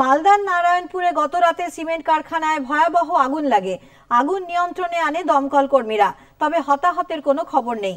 মালদার নারায়ণপুরে গত রাতে সিমেন্ট কারখানায় ভয়াবহ আগুন লাগে আগুন নিয়ন্ত্রণে আনে দমকল কর্মীরা তবে হতাহতের কোনো খবর নেই